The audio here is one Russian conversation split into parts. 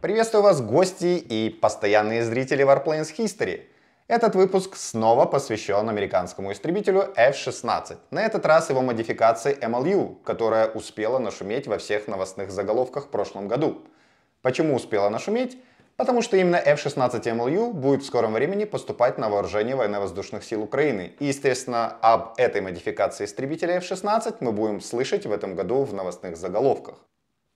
Приветствую вас, гости и постоянные зрители Warplanes History. Этот выпуск снова посвящен американскому истребителю F-16. На этот раз его модификации MLU, которая успела нашуметь во всех новостных заголовках в прошлом году. Почему успела нашуметь? Потому что именно F-16 MLU будет в скором времени поступать на вооружение военно-воздушных сил Украины. И, естественно, об этой модификации истребителя F-16 мы будем слышать в этом году в новостных заголовках.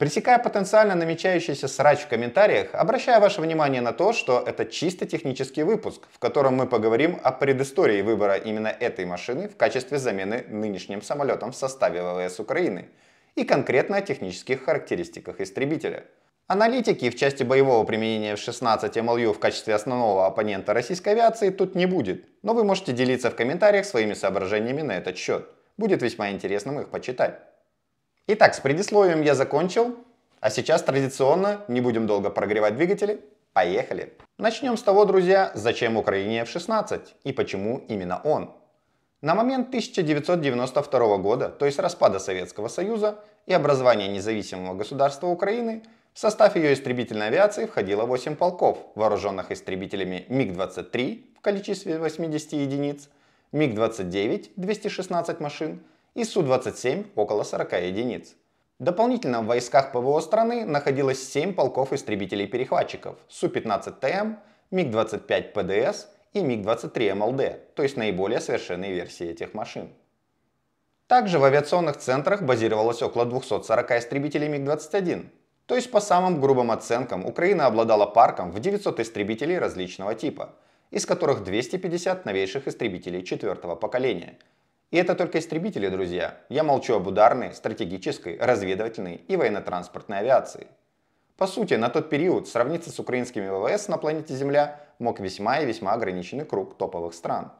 Пресекая потенциально намечающийся срач в комментариях, обращаю ваше внимание на то, что это чисто технический выпуск, в котором мы поговорим о предыстории выбора именно этой машины в качестве замены нынешним самолетом в составе ВВС Украины и конкретно о технических характеристиках истребителя. Аналитики в части боевого применения в 16 МЛЮ в качестве основного оппонента российской авиации тут не будет, но вы можете делиться в комментариях своими соображениями на этот счет. Будет весьма интересным их почитать. Итак, с предисловием я закончил, а сейчас традиционно, не будем долго прогревать двигатели, поехали. Начнем с того, друзья, зачем Украине F-16 и почему именно он. На момент 1992 года, то есть распада Советского Союза и образования независимого государства Украины, в состав ее истребительной авиации входило 8 полков, вооруженных истребителями МиГ-23 в количестве 80 единиц, МиГ-29 216 машин – и Су-27 около 40 единиц. Дополнительно в войсках ПВО страны находилось 7 полков истребителей-перехватчиков Су-15ТМ, МиГ-25 ПДС и МиГ-23 МЛД, то есть наиболее совершенные версии этих машин. Также в авиационных центрах базировалось около 240 истребителей МиГ-21, то есть по самым грубым оценкам Украина обладала парком в 900 истребителей различного типа, из которых 250 новейших истребителей четвертого поколения – и это только истребители, друзья. Я молчу об ударной, стратегической, разведывательной и военно-транспортной авиации. По сути, на тот период сравниться с украинскими ВВС на планете Земля мог весьма и весьма ограниченный круг топовых стран.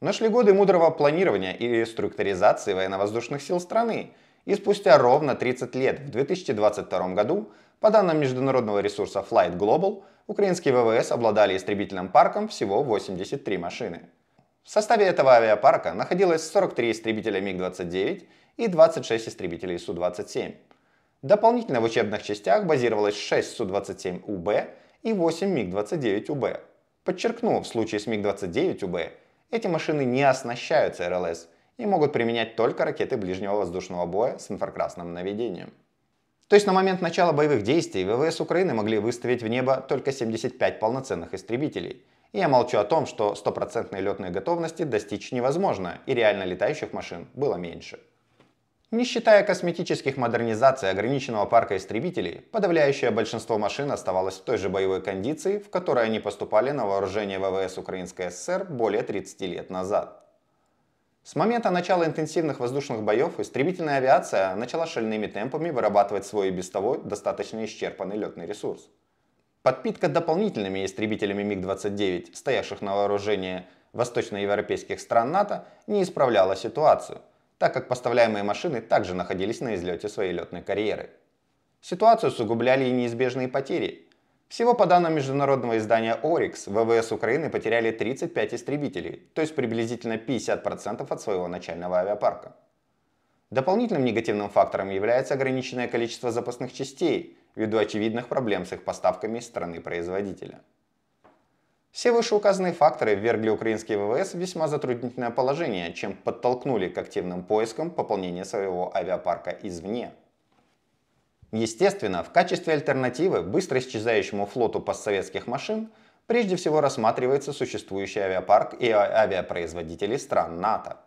Нашли годы мудрого планирования и реструктуризации военно-воздушных сил страны, и спустя ровно 30 лет, в 2022 году, по данным международного ресурса Flight Global, украинские ВВС обладали истребительным парком всего 83 машины. В составе этого авиапарка находилось 43 истребителя МиГ-29 и 26 истребителей Су-27. Дополнительно в учебных частях базировалось 6 Су-27УБ и 8 МиГ-29УБ. Подчеркну, в случае с МиГ-29УБ эти машины не оснащаются РЛС и могут применять только ракеты ближнего воздушного боя с инфракрасным наведением. То есть на момент начала боевых действий ВВС Украины могли выставить в небо только 75 полноценных истребителей – я молчу о том, что стопроцентной летной готовности достичь невозможно, и реально летающих машин было меньше. Не считая косметических модернизаций ограниченного парка истребителей, подавляющее большинство машин оставалось в той же боевой кондиции, в которой они поступали на вооружение ВВС Украинской ССР более 30 лет назад. С момента начала интенсивных воздушных боев истребительная авиация начала шальными темпами вырабатывать свой и без того достаточно исчерпанный летный ресурс. Подпитка дополнительными истребителями МиГ-29, стоявших на вооружении восточноевропейских стран НАТО, не исправляла ситуацию, так как поставляемые машины также находились на излете своей летной карьеры. Ситуацию усугубляли и неизбежные потери. Всего по данным международного издания Орикс, ВВС Украины потеряли 35 истребителей, то есть приблизительно 50% от своего начального авиапарка. Дополнительным негативным фактором является ограниченное количество запасных частей, ввиду очевидных проблем с их поставками из страны-производителя. Все вышеуказанные факторы ввергли украинские ВВС в весьма затруднительное положение, чем подтолкнули к активным поискам пополнения своего авиапарка извне. Естественно, в качестве альтернативы быстро исчезающему флоту постсоветских машин прежде всего рассматривается существующий авиапарк и а, авиапроизводители стран НАТО,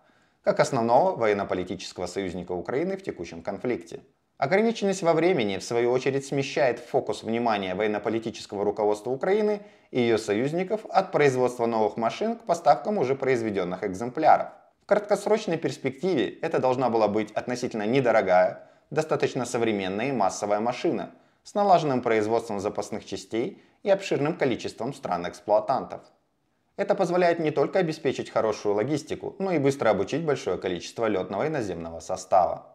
как основного военно-политического союзника Украины в текущем конфликте – Ограниченность во времени, в свою очередь, смещает фокус внимания военно-политического руководства Украины и ее союзников от производства новых машин к поставкам уже произведенных экземпляров. В краткосрочной перспективе это должна была быть относительно недорогая, достаточно современная и массовая машина с налаженным производством запасных частей и обширным количеством стран-эксплуатантов. Это позволяет не только обеспечить хорошую логистику, но и быстро обучить большое количество летного и наземного состава.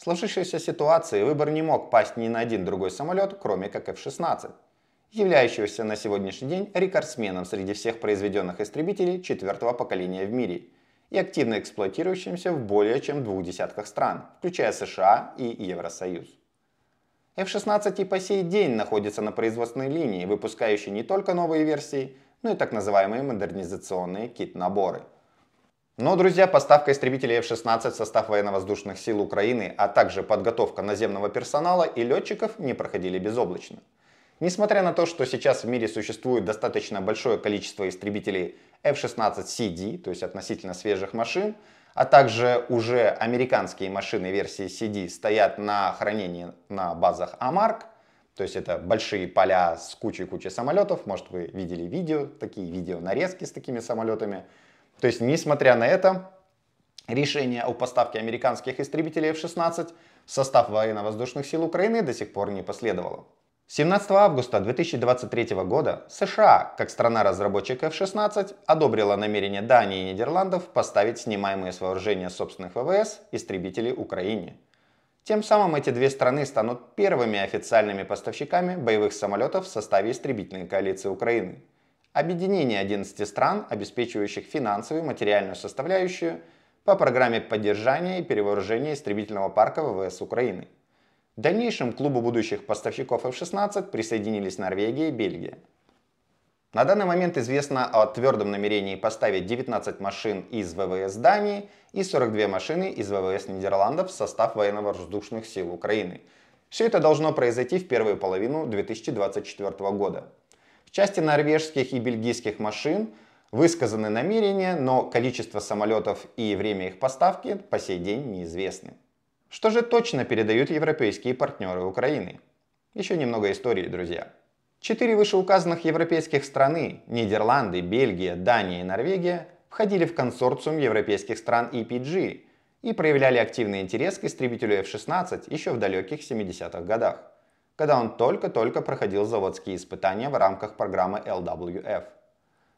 В сложившейся ситуации выбор не мог пасть ни на один другой самолет, кроме как F-16, являющегося на сегодняшний день рекордсменом среди всех произведенных истребителей четвертого поколения в мире и активно эксплуатирующимся в более чем двух десятках стран, включая США и Евросоюз. F-16 и по сей день находится на производственной линии, выпускающей не только новые версии, но и так называемые модернизационные кит-наборы – но, друзья, поставка истребителей F-16 в состав военно-воздушных сил Украины, а также подготовка наземного персонала и летчиков не проходили безоблачно. Несмотря на то, что сейчас в мире существует достаточно большое количество истребителей F-16CD, то есть относительно свежих машин, а также уже американские машины версии CD стоят на хранении на базах Амарк, то есть это большие поля с кучей-кучей самолетов, может вы видели видео, такие видео нарезки с такими самолетами, то есть, несмотря на это, решение о поставке американских истребителей F-16 в состав военно-воздушных сил Украины до сих пор не последовало. 17 августа 2023 года США, как страна-разработчик F-16, одобрила намерение Дании и Нидерландов поставить снимаемые с вооружения собственных ВВС истребители Украине. Тем самым эти две страны станут первыми официальными поставщиками боевых самолетов в составе истребительной коалиции Украины. Объединение 11 стран, обеспечивающих финансовую и материальную составляющую по программе поддержания и перевооружения истребительного парка ВВС Украины. В дальнейшем к клубу будущих поставщиков F-16 присоединились Норвегия и Бельгия. На данный момент известно о твердом намерении поставить 19 машин из ВВС Дании и 42 машины из ВВС Нидерландов в состав военно-воздушных сил Украины. Все это должно произойти в первую половину 2024 года. В части норвежских и бельгийских машин высказаны намерения, но количество самолетов и время их поставки по сей день неизвестны. Что же точно передают европейские партнеры Украины? Еще немного истории, друзья. Четыре вышеуказанных европейских страны – Нидерланды, Бельгия, Дания и Норвегия – входили в консорциум европейских стран EPG и проявляли активный интерес к истребителю F-16 еще в далеких 70-х годах когда он только-только проходил заводские испытания в рамках программы LWF.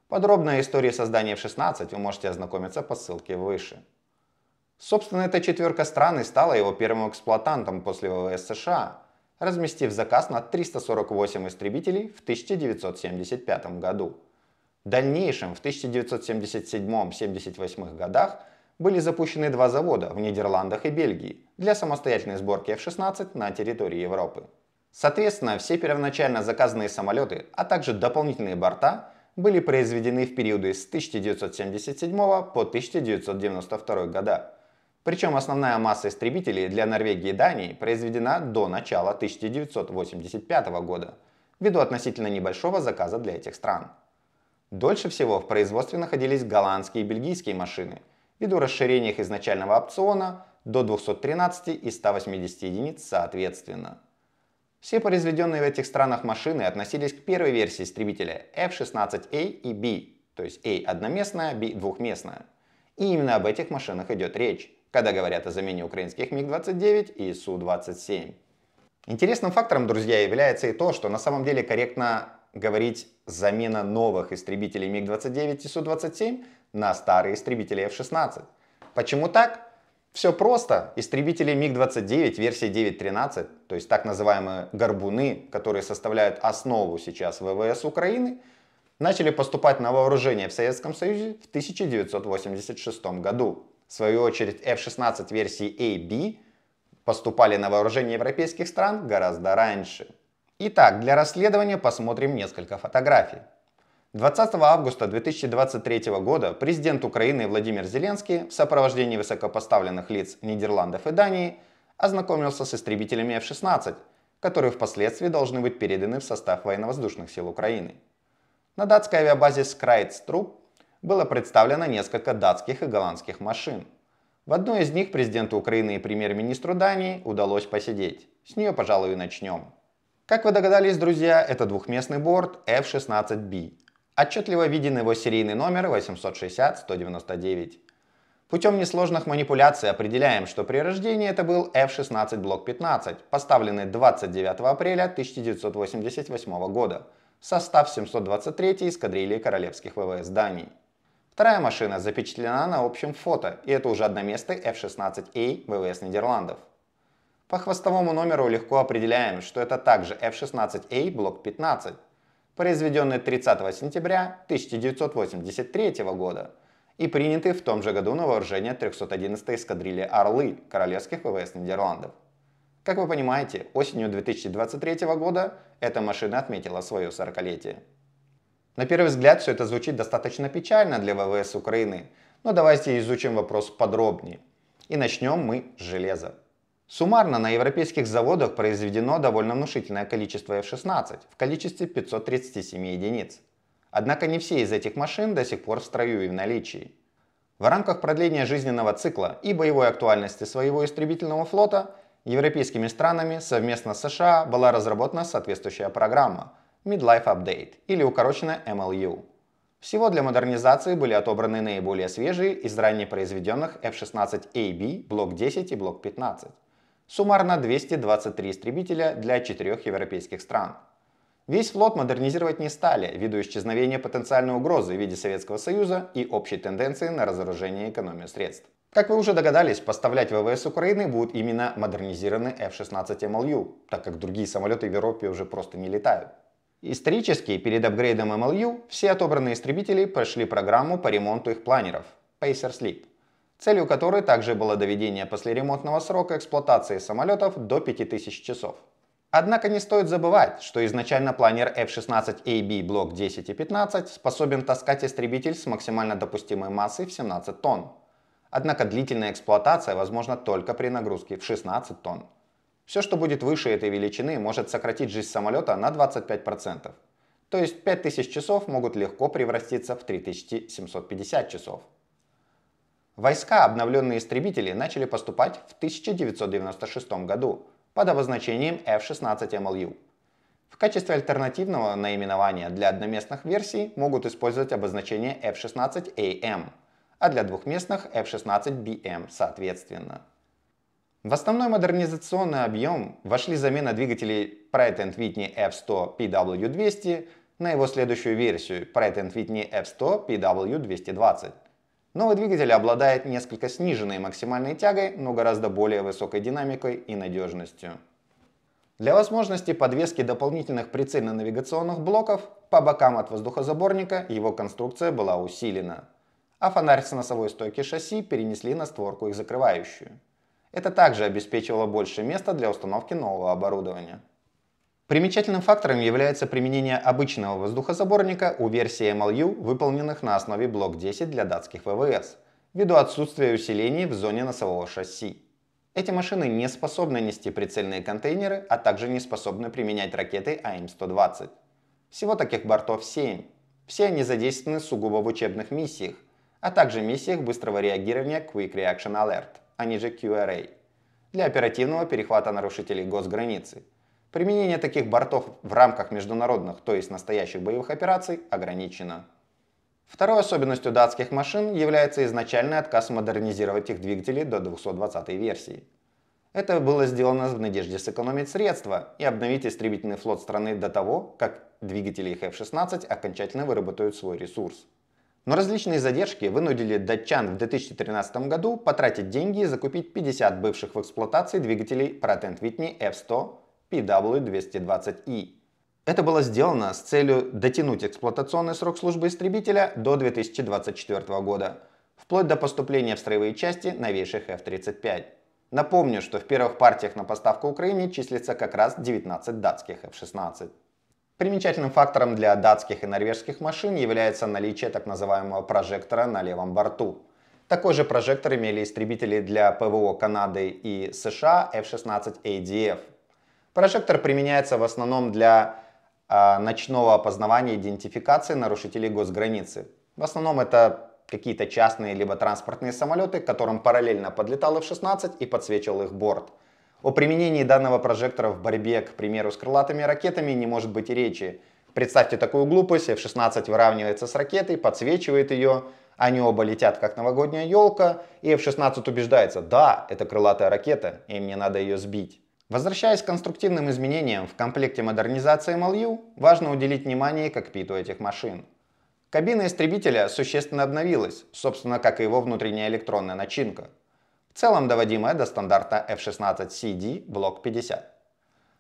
Подробная история создания F-16 вы можете ознакомиться по ссылке выше. Собственно, эта четверка стран и стала его первым эксплуатантом после ВВС США, разместив заказ на 348 истребителей в 1975 году. В дальнейшем, в 1977-78 годах были запущены два завода в Нидерландах и Бельгии для самостоятельной сборки F-16 на территории Европы. Соответственно, все первоначально заказанные самолеты, а также дополнительные борта были произведены в периоды с 1977 по 1992 года. Причем основная масса истребителей для Норвегии и Дании произведена до начала 1985 года, ввиду относительно небольшого заказа для этих стран. Дольше всего в производстве находились голландские и бельгийские машины, ввиду расширения их изначального опциона до 213 и 180 единиц соответственно. Все произведенные в этих странах машины относились к первой версии истребителя F-16A и B, то есть A одноместная, B двухместная. И именно об этих машинах идет речь, когда говорят о замене украинских МиГ-29 и Су-27. Интересным фактором, друзья, является и то, что на самом деле корректно говорить замена новых истребителей МиГ-29 и Су-27 на старые истребители F-16. Почему так? Все просто. Истребители МиГ-29 версии 9.13, то есть так называемые «горбуны», которые составляют основу сейчас ВВС Украины, начали поступать на вооружение в Советском Союзе в 1986 году. В свою очередь F-16 версии AB поступали на вооружение европейских стран гораздо раньше. Итак, для расследования посмотрим несколько фотографий. 20 августа 2023 года президент Украины Владимир Зеленский в сопровождении высокопоставленных лиц Нидерландов и Дании ознакомился с истребителями F-16, которые впоследствии должны быть переданы в состав военно-воздушных сил Украины. На датской авиабазе Скрайдструп было представлено несколько датских и голландских машин. В одной из них президенту Украины и премьер-министру Дании удалось посидеть. С нее, пожалуй, и начнем. Как вы догадались, друзья, это двухместный борт F-16B, Отчетливо виден его серийный номер 860-199. Путем несложных манипуляций определяем, что при рождении это был F-16 блок 15, поставленный 29 апреля 1988 года, состав 723 эскадрильи Королевских ВВС Дании. Вторая машина запечатлена на общем фото, и это уже одноместный F-16A ВВС Нидерландов. По хвостовому номеру легко определяем, что это также F-16A блок 15, произведенный 30 сентября 1983 года и принятый в том же году на вооружение 311-й эскадрильи «Орлы» Королевских ВВС Нидерландов. Как вы понимаете, осенью 2023 года эта машина отметила свое 40-летие. На первый взгляд все это звучит достаточно печально для ВВС Украины, но давайте изучим вопрос подробнее. И начнем мы с железа. Суммарно на европейских заводах произведено довольно внушительное количество F-16 в количестве 537 единиц. Однако не все из этих машин до сих пор в строю и в наличии. В рамках продления жизненного цикла и боевой актуальности своего истребительного флота европейскими странами совместно с США была разработана соответствующая программа Midlife Update или укороченная MLU. Всего для модернизации были отобраны наиболее свежие из ранее произведенных F-16AB, блок 10 и блок 15. Суммарно 223 истребителя для четырех европейских стран. Весь флот модернизировать не стали, ввиду исчезновения потенциальной угрозы в виде Советского Союза и общей тенденции на разоружение и экономию средств. Как вы уже догадались, поставлять ВВС Украины будут именно модернизированные F-16 MLU, так как другие самолеты в Европе уже просто не летают. Исторически, перед апгрейдом MLU, все отобранные истребители прошли программу по ремонту их планеров – Pacer Sleep целью которой также было доведение послеремонтного срока эксплуатации самолетов до 5000 часов. Однако не стоит забывать, что изначально планер F-16AB блок 10 и 15 способен таскать истребитель с максимально допустимой массой в 17 тонн. Однако длительная эксплуатация возможна только при нагрузке в 16 тонн. Все, что будет выше этой величины, может сократить жизнь самолета на 25%. То есть 5000 часов могут легко превратиться в 3750 часов. Войска, обновленные истребители, начали поступать в 1996 году под обозначением F-16MLU. В качестве альтернативного наименования для одноместных версий могут использовать обозначение F-16AM, эм, а для двухместных F-16BM эм, соответственно. В основной модернизационный объем вошли замена двигателей Pratt Whitney F100 PW200 на его следующую версию Pratt Whitney F100 PW220 Новый двигатель обладает несколько сниженной максимальной тягой, но гораздо более высокой динамикой и надежностью. Для возможности подвески дополнительных прицельно-навигационных блоков по бокам от воздухозаборника его конструкция была усилена, а фонарь с носовой стойки шасси перенесли на створку их закрывающую. Это также обеспечивало больше места для установки нового оборудования. Примечательным фактором является применение обычного воздухозаборника у версии MLU, выполненных на основе блок 10 для датских ВВС, ввиду отсутствия усилений в зоне носового шасси. Эти машины не способны нести прицельные контейнеры, а также не способны применять ракеты АМ-120. Всего таких бортов 7. Все они задействованы сугубо в учебных миссиях, а также миссиях быстрого реагирования Quick Reaction Alert, они а же QRA, для оперативного перехвата нарушителей госграницы – Применение таких бортов в рамках международных, то есть настоящих боевых операций, ограничено. Второй особенностью датских машин является изначальный отказ модернизировать их двигатели до 220 версии. Это было сделано в надежде сэкономить средства и обновить истребительный флот страны до того, как двигатели их F-16 окончательно выработают свой ресурс. Но различные задержки вынудили датчан в 2013 году потратить деньги и закупить 50 бывших в эксплуатации двигателей Pratt Whitney F-100 PW220E. Это было сделано с целью дотянуть эксплуатационный срок службы истребителя до 2024 года, вплоть до поступления в строевые части новейших F-35. Напомню, что в первых партиях на поставку Украине числится как раз 19 датских F-16. Примечательным фактором для датских и норвежских машин является наличие так называемого прожектора на левом борту. Такой же прожектор имели истребители для ПВО Канады и США F-16 ADF, Прожектор применяется в основном для э, ночного опознавания и идентификации нарушителей госграницы. В основном это какие-то частные либо транспортные самолеты, к которым параллельно подлетал F-16 и подсвечивал их борт. О применении данного прожектора в борьбе, к примеру, с крылатыми ракетами не может быть и речи. Представьте такую глупость, F-16 выравнивается с ракетой, подсвечивает ее, они оба летят как новогодняя елка, и F-16 убеждается, да, это крылатая ракета, и мне надо ее сбить. Возвращаясь к конструктивным изменениям в комплекте модернизации MLU, важно уделить внимание кокпиту этих машин. Кабина истребителя существенно обновилась, собственно, как и его внутренняя электронная начинка, в целом доводимая до стандарта F-16CD блок 50.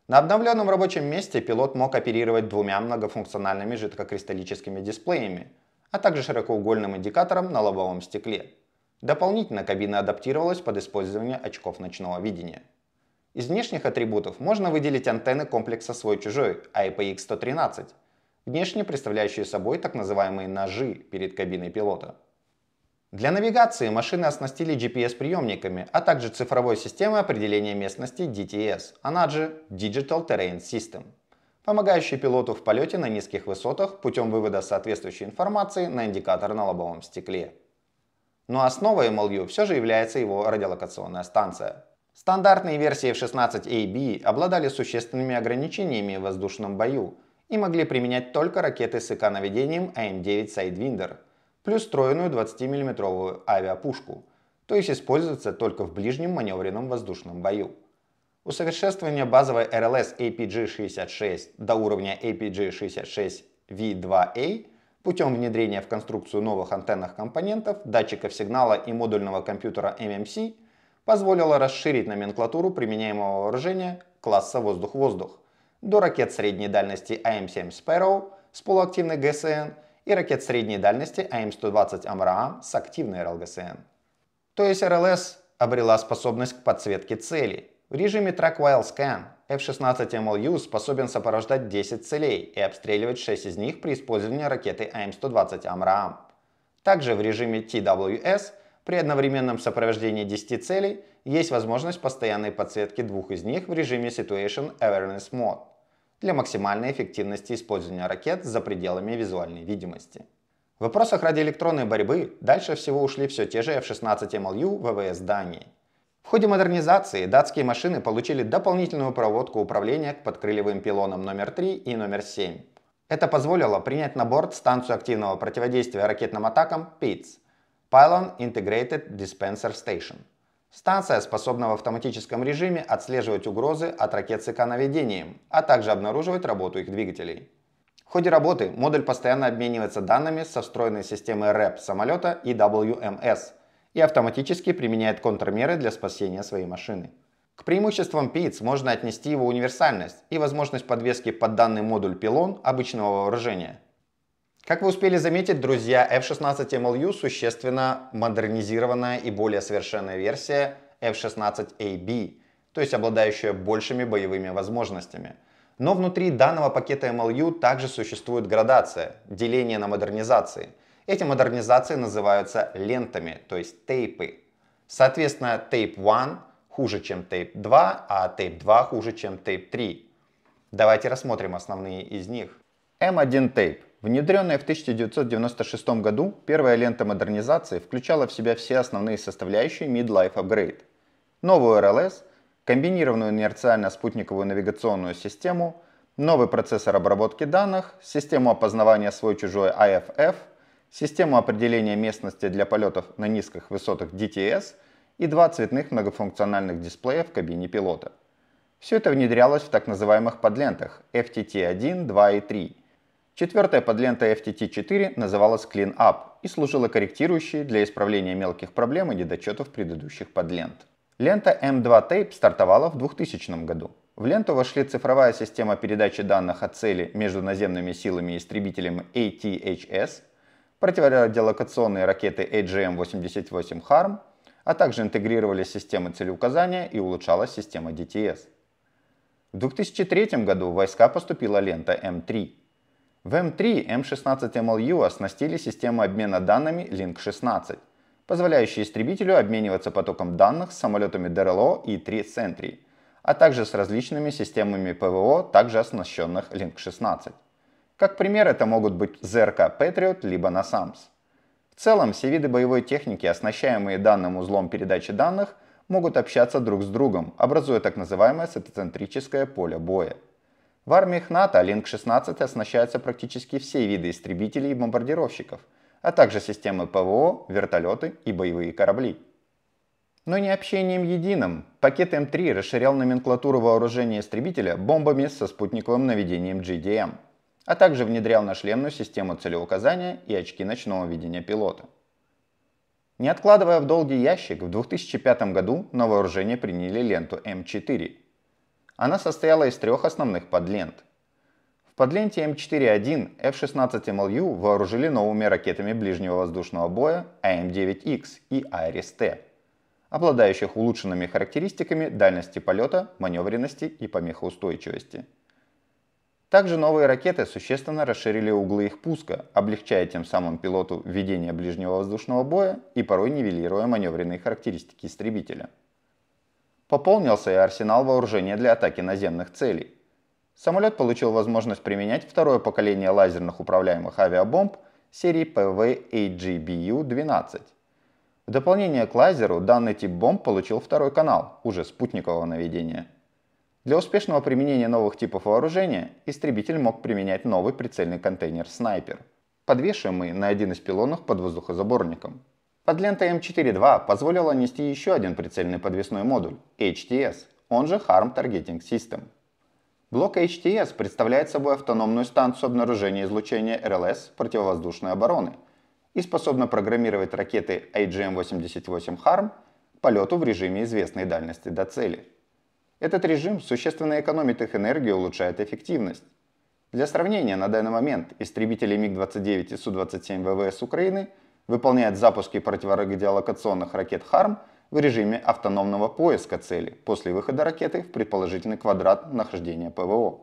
На обновленном рабочем месте пилот мог оперировать двумя многофункциональными жидкокристаллическими дисплеями, а также широкоугольным индикатором на лобовом стекле. Дополнительно кабина адаптировалась под использование очков ночного видения. Из внешних атрибутов можно выделить антенны комплекса свой-чужой IPX-113, внешне представляющие собой так называемые ножи перед кабиной пилота. Для навигации машины оснастили GPS-приемниками, а также цифровой системой определения местности DTS, она же Digital Terrain System, помогающей пилоту в полете на низких высотах путем вывода соответствующей информации на индикатор на лобовом стекле. Но основой MLU все же является его радиолокационная станция – Стандартные версии F-16AB обладали существенными ограничениями в воздушном бою и могли применять только ракеты с ИК-наведением АМ-9 Sidewinder, плюс встроенную 20 миллиметровую авиапушку, то есть используется только в ближнем маневренном воздушном бою. Усовершенствование базовой РЛС APG-66 до уровня APG-66V2A путем внедрения в конструкцию новых антенных компонентов, датчиков сигнала и модульного компьютера MMC позволило расширить номенклатуру применяемого вооружения класса воздух-воздух до ракет средней дальности АМ-7 Sparrow с полуактивной ГСН и ракет средней дальности АМ-120 Амраам с активной РЛГСН. То есть РЛС обрела способность к подсветке цели. В режиме Track While Scan F-16 MLU способен сопровождать 10 целей и обстреливать 6 из них при использовании ракеты АМ-120 Амраам. Также в режиме TWS при одновременном сопровождении 10 целей есть возможность постоянной подсветки двух из них в режиме Situation Awareness Mode для максимальной эффективности использования ракет за пределами визуальной видимости. В вопросах радиоэлектронной борьбы дальше всего ушли все те же F-16MLU ВВС Дании. В ходе модернизации датские машины получили дополнительную проводку управления к подкрыльевым пилонам номер 3 и номер 7. Это позволило принять на борт станцию активного противодействия ракетным атакам ПИЦ Pylon Integrated Dispenser Station. Станция способна в автоматическом режиме отслеживать угрозы от ракет с иконоведением, а также обнаруживать работу их двигателей. В ходе работы модуль постоянно обменивается данными со встроенной системой РЭП самолета и WMS и автоматически применяет контрмеры для спасения своей машины. К преимуществам ПИЦ можно отнести его универсальность и возможность подвески под данный модуль пилон обычного вооружения – как вы успели заметить, друзья, F-16 MLU существенно модернизированная и более совершенная версия F-16AB, то есть обладающая большими боевыми возможностями. Но внутри данного пакета MLU также существует градация, деление на модернизации. Эти модернизации называются лентами, то есть тейпы. Соответственно, Tape 1 хуже, чем Tape 2, а Tape 2 хуже, чем Tape 3. Давайте рассмотрим основные из них. M 1 Tape. Внедренная в 1996 году, первая лента модернизации включала в себя все основные составляющие Midlife Upgrade. Новую РЛС, комбинированную инерциально-спутниковую навигационную систему, новый процессор обработки данных, систему опознавания свой-чужой IFF, систему определения местности для полетов на низких высотах DTS и два цветных многофункциональных дисплея в кабине пилота. Все это внедрялось в так называемых подлентах FTT1, 2 и 3 Четвертая подлента FTT4 называлась Clean Up и служила корректирующей для исправления мелких проблем и недочетов предыдущих подлент. Лента M2 Tape стартовала в 2000 году. В ленту вошли цифровая система передачи данных о цели между наземными силами и истребителем ATHS, противорадиолокационные ракеты AGM-88 HARM, а также интегрировались системы целеуказания и улучшалась система DTS. В 2003 году в войска поступила лента m 3 в М3 М16MLU оснастили системы обмена данными Link 16, позволяющие истребителю обмениваться потоком данных с самолетами ДРЛО и 3 Sentry, а также с различными системами ПВО, также оснащенных Link 16. Как пример, это могут быть ЗРК Patriot либо NASAMS. А В целом, все виды боевой техники, оснащаемые данным узлом передачи данных, могут общаться друг с другом, образуя так называемое сатоцентрическое поле боя. В армиях НАТО Линк-16 оснащаются практически все виды истребителей и бомбардировщиков, а также системы ПВО, вертолеты и боевые корабли. Но не общением единым. Пакет М3 расширял номенклатуру вооружения истребителя бомбами со спутниковым наведением GDM, а также внедрял на шлемную систему целеуказания и очки ночного видения пилота. Не откладывая в долгий ящик, в 2005 году на вооружение приняли ленту М4, она состояла из трех основных подлент. В подленте М4-1 F-16MLU вооружили новыми ракетами ближнего воздушного боя am 9 x и Айрис-Т, обладающих улучшенными характеристиками дальности полета, маневренности и помехоустойчивости. Также новые ракеты существенно расширили углы их пуска, облегчая тем самым пилоту введение ближнего воздушного боя и порой нивелируя маневренные характеристики истребителя. Пополнился и арсенал вооружения для атаки наземных целей. Самолет получил возможность применять второе поколение лазерных управляемых авиабомб серии PV-AGBU-12. В дополнение к лазеру данный тип бомб получил второй канал, уже спутникового наведения. Для успешного применения новых типов вооружения истребитель мог применять новый прицельный контейнер «Снайпер», подвешиваемый на один из пилонов под воздухозаборником. Подлента М4.2 позволила нести еще один прицельный подвесной модуль – HTS, он же Harm Targeting System. Блок HTS представляет собой автономную станцию обнаружения излучения РЛС противовоздушной обороны и способна программировать ракеты IGM-88 эм Harm к полету в режиме известной дальности до цели. Этот режим существенно экономит их энергию и улучшает эффективность. Для сравнения, на данный момент истребители МиГ-29 и Су-27 ВВС Украины – выполняет запуски противорадиолокационных ракет «Харм» в режиме автономного поиска цели после выхода ракеты в предположительный квадрат нахождения ПВО.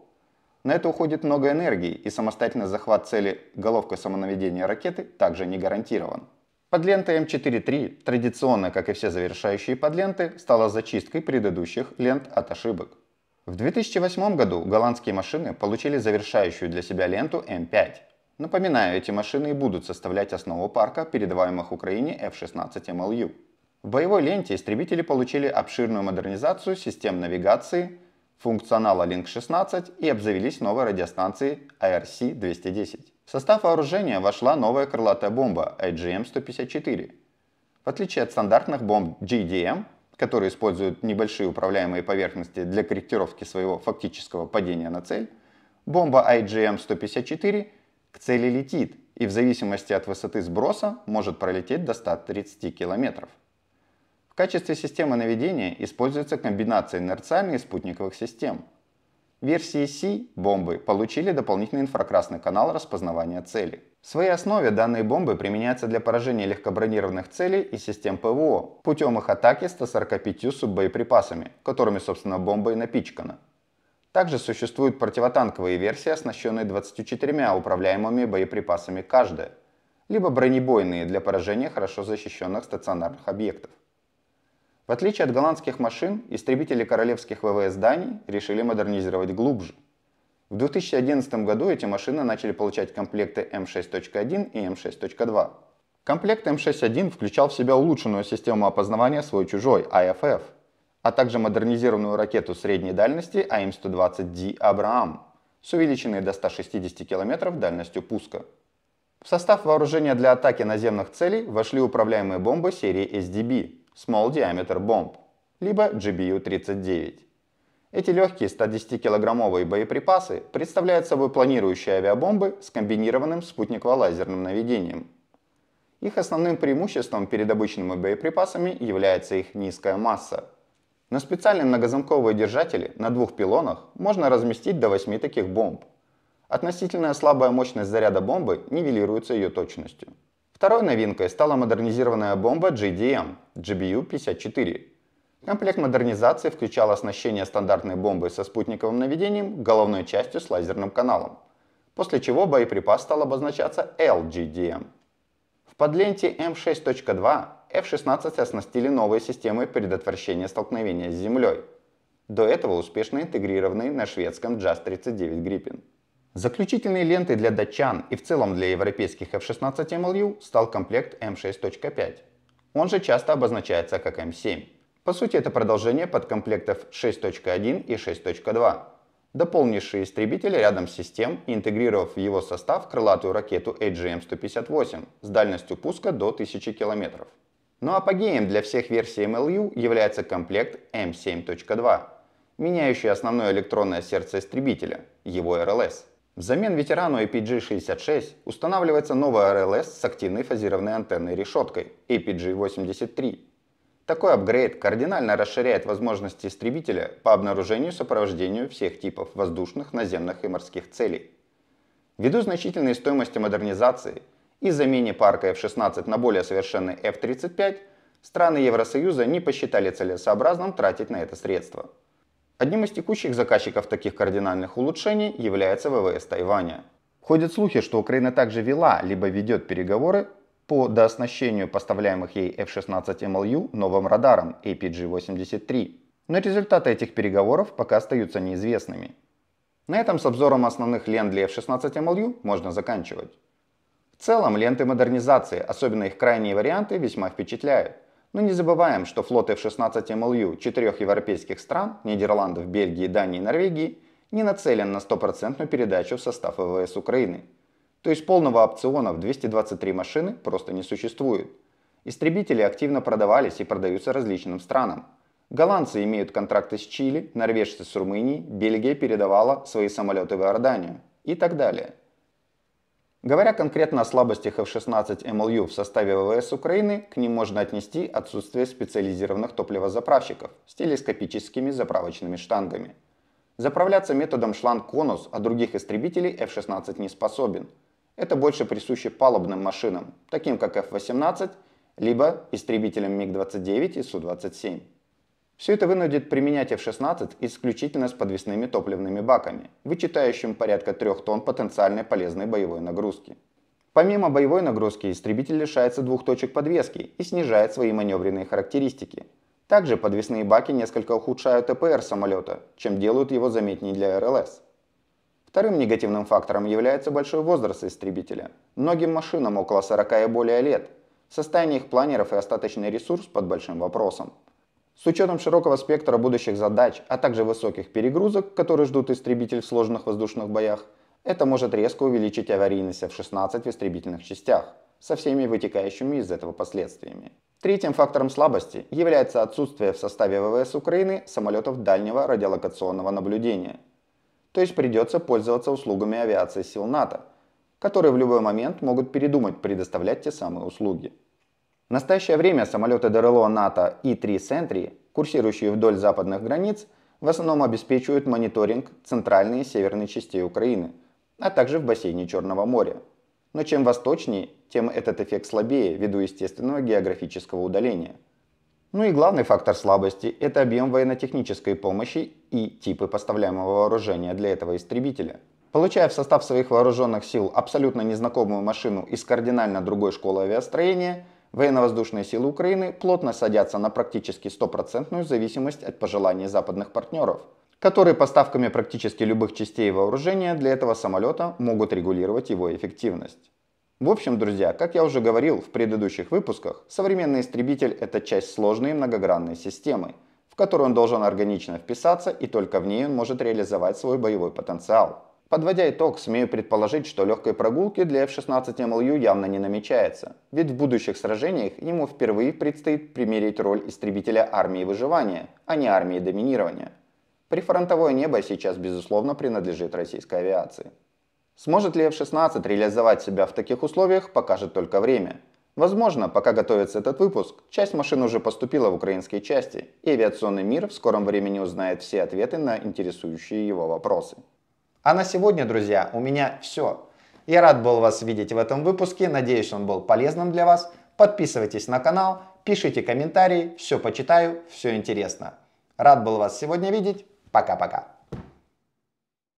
На это уходит много энергии, и самостоятельный захват цели головкой самонаведения ракеты также не гарантирован. Подлента М4-3 традиционно, как и все завершающие подленты, стала зачисткой предыдущих лент от ошибок. В 2008 году голландские машины получили завершающую для себя ленту М5. Напоминаю, эти машины и будут составлять основу парка, передаваемых Украине F-16 MLU. В боевой ленте истребители получили обширную модернизацию систем навигации, функционала Link-16 и обзавелись новой радиостанцией ARC-210. А В состав вооружения вошла новая крылатая бомба IGM-154. А эм В отличие от стандартных бомб GDM, эм, которые используют небольшие управляемые поверхности для корректировки своего фактического падения на цель, бомба IGM-154 а к цели летит и в зависимости от высоты сброса может пролететь до 130 км. В качестве системы наведения используется комбинация инерциальных и спутниковых систем. В версии C бомбы получили дополнительный инфракрасный канал распознавания цели. В своей основе данные бомбы применяются для поражения легкобронированных целей и систем ПВО путем их атаки 145 суббоеприпасами, которыми собственно бомба и напичкана. Также существует противотанковые версии, оснащенные 24 управляемыми боеприпасами каждая, либо бронебойные для поражения хорошо защищенных стационарных объектов. В отличие от голландских машин, истребители королевских ВВС Дании решили модернизировать глубже. В 2011 году эти машины начали получать комплекты М6.1 и М6.2. Комплект М6.1 включал в себя улучшенную систему опознавания свой-чужой, IFF – а также модернизированную ракету средней дальности ам 120 «Абрaham» с увеличенной до 160 км дальностью пуска. В состав вооружения для атаки наземных целей вошли управляемые бомбы серии SDB Small Diameter Bomb, либо GBU-39. Эти легкие 110-килограммовые боеприпасы представляют собой планирующие авиабомбы с комбинированным спутниково-лазерным наведением. Их основным преимуществом перед обычными боеприпасами является их низкая масса – на специальные многозамковые держатели на двух пилонах можно разместить до 8 таких бомб. Относительная слабая мощность заряда бомбы нивелируется ее точностью. Второй новинкой стала модернизированная бомба GDM GBU-54. Комплект модернизации включал оснащение стандартной бомбы со спутниковым наведением головной частью с лазерным каналом, после чего боеприпас стал обозначаться LGDM. В подленте M6.2 F-16 оснастили новой системой предотвращения столкновения с землей, до этого успешно интегрированной на шведском JAS-39 Gripen. Заключительной лентой для датчан и в целом для европейских F-16 MLU стал комплект М6.5. Он же часто обозначается как M 7 По сути, это продолжение подкомплектов 6.1 и 6.2, дополнивший истребитель рядом с систем интегрировав в его состав крылатую ракету AGM-158 эм с дальностью пуска до 1000 километров. Но ну а апогеем для всех версий MLU является комплект M7.2, меняющий основное электронное сердце истребителя, его RLS. Взамен ветерану APG-66 устанавливается новая RLS с активной фазированной антенной решеткой APG-83. Такой апгрейд кардинально расширяет возможности истребителя по обнаружению и сопровождению всех типов воздушных, наземных и морских целей. Ввиду значительной стоимости модернизации – и замене парка F-16 на более совершенный F-35, страны Евросоюза не посчитали целесообразным тратить на это средства. Одним из текущих заказчиков таких кардинальных улучшений является ВВС Тайваня. Ходят слухи, что Украина также вела, либо ведет переговоры по дооснащению поставляемых ей F-16 MLU новым радаром APG-83. Но результаты этих переговоров пока остаются неизвестными. На этом с обзором основных лент для F-16 MLU можно заканчивать. В целом, ленты модернизации, особенно их крайние варианты, весьма впечатляют. Но не забываем, что флоты F-16 MLU четырех европейских стран – Нидерландов, Бельгии, Дании и Норвегии – не нацелен на стопроцентную передачу в состав ВВС Украины. То есть полного опциона в 223 машины просто не существует. Истребители активно продавались и продаются различным странам. Голландцы имеют контракты с Чили, норвежцы с Румынией, Бельгия передавала свои самолеты в Иорданию и так далее. Говоря конкретно о слабостях F-16 MLU в составе ВВС Украины, к ним можно отнести отсутствие специализированных топливозаправщиков с телескопическими заправочными штангами. Заправляться методом шланг-конус от других истребителей F-16 не способен. Это больше присуще палубным машинам, таким как F-18, либо истребителям МиГ-29 и Су-27. Все это вынудит применять F-16 исключительно с подвесными топливными баками, вычитающим порядка 3 тонн потенциальной полезной боевой нагрузки. Помимо боевой нагрузки, истребитель лишается двух точек подвески и снижает свои маневренные характеристики. Также подвесные баки несколько ухудшают ТПР самолета, чем делают его заметнее для РЛС. Вторым негативным фактором является большой возраст истребителя. Многим машинам около 40 и более лет. Состояние их планеров и остаточный ресурс под большим вопросом. С учетом широкого спектра будущих задач, а также высоких перегрузок, которые ждут истребитель в сложных воздушных боях, это может резко увеличить аварийность F-16 в истребительных частях, со всеми вытекающими из этого последствиями. Третьим фактором слабости является отсутствие в составе ВВС Украины самолетов дальнего радиолокационного наблюдения. То есть придется пользоваться услугами авиации сил НАТО, которые в любой момент могут передумать предоставлять те самые услуги. В настоящее время самолеты ДРЛО НАТО И-3 «Сентри», курсирующие вдоль западных границ, в основном обеспечивают мониторинг центральной и северной частей Украины, а также в бассейне Черного моря. Но чем восточнее, тем этот эффект слабее ввиду естественного географического удаления. Ну и главный фактор слабости – это объем военно-технической помощи и типы поставляемого вооружения для этого истребителя. Получая в состав своих вооруженных сил абсолютно незнакомую машину из кардинально другой школы авиастроения – Военно-воздушные силы Украины плотно садятся на практически стопроцентную зависимость от пожеланий западных партнеров, которые поставками практически любых частей вооружения для этого самолета могут регулировать его эффективность. В общем, друзья, как я уже говорил в предыдущих выпусках, современный истребитель – это часть сложной многогранной системы, в которую он должен органично вписаться и только в ней он может реализовать свой боевой потенциал. Подводя итог, смею предположить, что легкой прогулки для F-16 MLU явно не намечается, ведь в будущих сражениях ему впервые предстоит примерить роль истребителя армии выживания, а не армии доминирования. Прифронтовое небо сейчас, безусловно, принадлежит российской авиации. Сможет ли F-16 реализовать себя в таких условиях, покажет только время. Возможно, пока готовится этот выпуск, часть машин уже поступила в украинские части, и авиационный мир в скором времени узнает все ответы на интересующие его вопросы. А на сегодня, друзья, у меня все. Я рад был вас видеть в этом выпуске, надеюсь он был полезным для вас. Подписывайтесь на канал, пишите комментарии, все почитаю, все интересно. Рад был вас сегодня видеть, пока-пока.